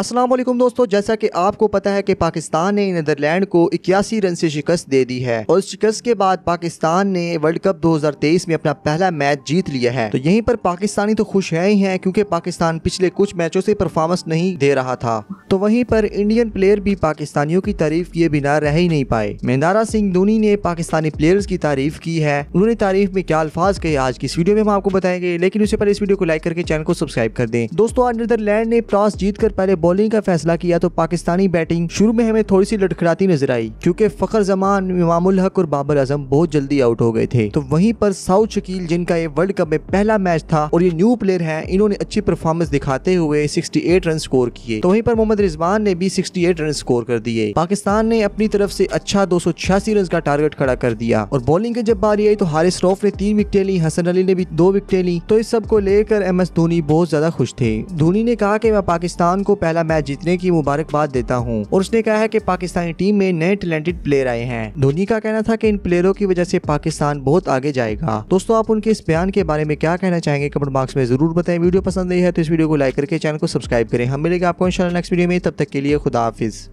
असलम दोस्तों जैसा कि आपको पता है कि पाकिस्तान ने नीदरलैंड को इक्यासी रन से शिकस्त दे दी है और इस शिकस्त के बाद पाकिस्तान ने वर्ल्ड कप 2023 में अपना पहला मैच जीत लिया है तो यहीं पर पाकिस्तानी तो खुश है ही हैं क्योंकि पाकिस्तान पिछले कुछ मैचों से परफॉर्मेंस नहीं दे रहा था तो वहीं पर इंडियन प्लेयर भी पाकिस्तानियों की तारीफ किए बिना रह ही नहीं पाए मेहंदारा सिंह धोनी ने पाकिस्तानी प्लेयर्स की तारीफ की है उन्होंने तारीफ में क्या अल्फाज कहे आज की इस वीडियो में हम आपको बताएंगे लेकिन उससे पहले इस वीडियो को लाइक करके चैनल को सब्सक्राइब कर दें दोस्तों आज नीदरलैंड ने टॉस कर पहले बॉलिंग का फैसला किया तो पाकिस्तानी बैटिंग शुरू में हमें थोड़ी सी लटखड़ाती नजर आई क्योंकि फखर जमान इमामुल हक और बाबर आजम बहुत जल्दी आउट हो गए थे तो वहीं पर साउथ शकील जिनका ये वर्ल्ड कप में पहला मैच था और ये न्यू प्लेयर है इन्होंने अच्छी परफॉर्मेंस दिखाते हुए सिक्सटी रन स्कोर किए तो वहीं पर मोहम्मद रिजवान ने भी 68 रन स्कोर कर दिए पाकिस्तान ने अपनी तरफ से अच्छा दो रन का टारगेट खड़ा कर दिया और बॉलिंग की जब बारी आई तो हारिस रॉफ ने तीन विकटें ली हसन अली ने भी दो विकटें ली तो इस सब को लेकर एम एस धोनी बहुत ज्यादा खुश थे धोनी ने कहा की मैं पाकिस्तान को पहला मैच जीतने की मुबारकबाद देता हूँ और उसने कहा है की पाकिस्तानी टीम में नए टैलेंटेड प्लेयर आए हैं धोनी का कहना था की इन प्लेयरों की वजह से पाकिस्तान बहुत आगे जाएगा दोस्तों आप उनके इस बयान के बारे में क्या कहना चाहेंगे कमेंट बॉक्स में जरूर बताएं वीडियो पसंद आई है तो इस वीडियो को लाइक करके चैनल को सब्सक्राइब करें हम मिलेगा आपको इंशाल्लाह नेक्स्ट वीडियो में तब तक के लिए खुदा हाफिज़